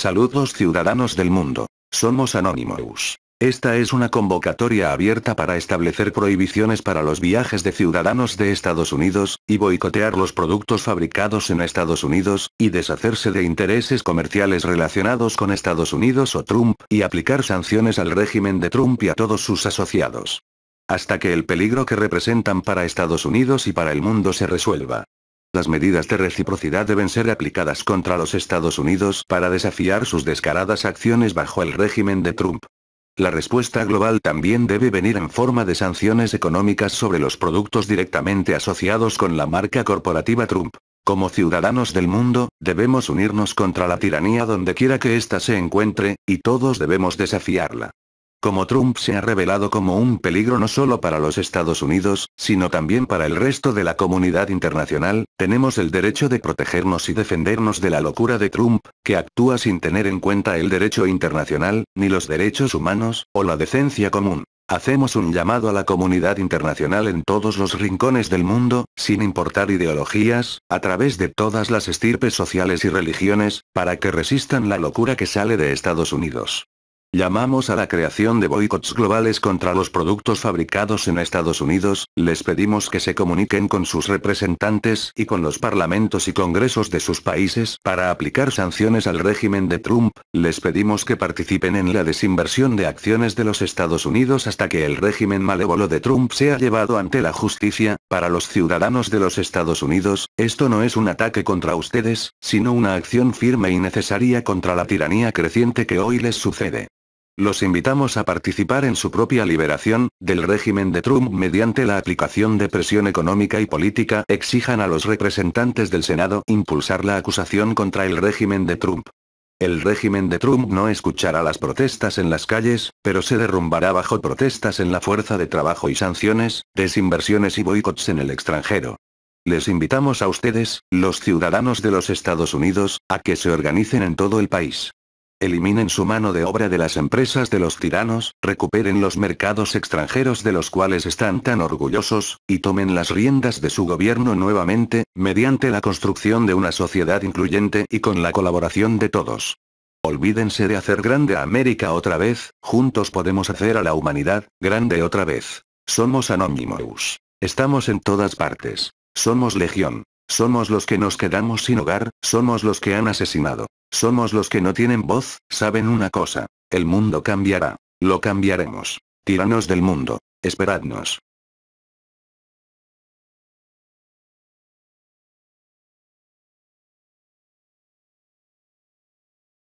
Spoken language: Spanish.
Saludos ciudadanos del mundo. Somos Anonymous. Esta es una convocatoria abierta para establecer prohibiciones para los viajes de ciudadanos de Estados Unidos, y boicotear los productos fabricados en Estados Unidos, y deshacerse de intereses comerciales relacionados con Estados Unidos o Trump, y aplicar sanciones al régimen de Trump y a todos sus asociados. Hasta que el peligro que representan para Estados Unidos y para el mundo se resuelva. Las medidas de reciprocidad deben ser aplicadas contra los Estados Unidos para desafiar sus descaradas acciones bajo el régimen de Trump. La respuesta global también debe venir en forma de sanciones económicas sobre los productos directamente asociados con la marca corporativa Trump. Como ciudadanos del mundo, debemos unirnos contra la tiranía donde quiera que ésta se encuentre, y todos debemos desafiarla. Como Trump se ha revelado como un peligro no solo para los Estados Unidos, sino también para el resto de la comunidad internacional, tenemos el derecho de protegernos y defendernos de la locura de Trump, que actúa sin tener en cuenta el derecho internacional, ni los derechos humanos, o la decencia común. Hacemos un llamado a la comunidad internacional en todos los rincones del mundo, sin importar ideologías, a través de todas las estirpes sociales y religiones, para que resistan la locura que sale de Estados Unidos. Llamamos a la creación de boicots globales contra los productos fabricados en Estados Unidos, les pedimos que se comuniquen con sus representantes y con los parlamentos y congresos de sus países para aplicar sanciones al régimen de Trump, les pedimos que participen en la desinversión de acciones de los Estados Unidos hasta que el régimen malévolo de Trump sea llevado ante la justicia, para los ciudadanos de los Estados Unidos, esto no es un ataque contra ustedes, sino una acción firme y necesaria contra la tiranía creciente que hoy les sucede. Los invitamos a participar en su propia liberación, del régimen de Trump mediante la aplicación de presión económica y política, exijan a los representantes del Senado impulsar la acusación contra el régimen de Trump. El régimen de Trump no escuchará las protestas en las calles, pero se derrumbará bajo protestas en la fuerza de trabajo y sanciones, desinversiones y boicots en el extranjero. Les invitamos a ustedes, los ciudadanos de los Estados Unidos, a que se organicen en todo el país. Eliminen su mano de obra de las empresas de los tiranos, recuperen los mercados extranjeros de los cuales están tan orgullosos, y tomen las riendas de su gobierno nuevamente, mediante la construcción de una sociedad incluyente y con la colaboración de todos. Olvídense de hacer grande a América otra vez, juntos podemos hacer a la humanidad, grande otra vez. Somos Anonymous. Estamos en todas partes. Somos Legión. Somos los que nos quedamos sin hogar, somos los que han asesinado. Somos los que no tienen voz, saben una cosa. El mundo cambiará. Lo cambiaremos. Tiranos del mundo. Esperadnos.